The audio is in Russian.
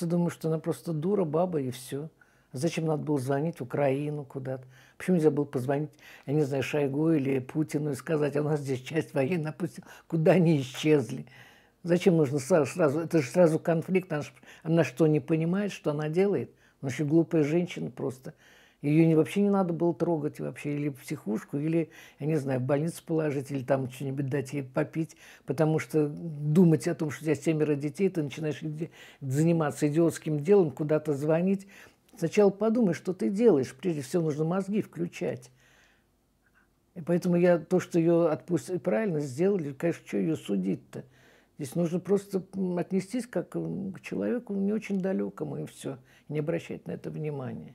Я думаю, что она просто дура, баба и все. Зачем надо было звонить в Украину куда-то? Почему нельзя было позвонить, я не знаю, Шойгу или Путину и сказать, а у нас здесь часть военной опустила, куда они исчезли? Зачем нужно сразу, сразу это же сразу конфликт, она, она что, не понимает, что она делает? Она еще глупая женщина просто. Ее не, вообще не надо было трогать вообще, или в психушку, или, я не знаю, в больницу положить, или там что-нибудь дать ей попить, потому что думать о том, что у тебя семеро детей, ты начинаешь заниматься идиотским делом, куда-то звонить. Сначала подумай, что ты делаешь. Прежде всего нужно мозги включать. И поэтому я то, что ее отпустили, правильно сделали, конечно, что ее судить-то? Здесь нужно просто отнестись как к человеку не очень далекому и все, не обращать на это внимания.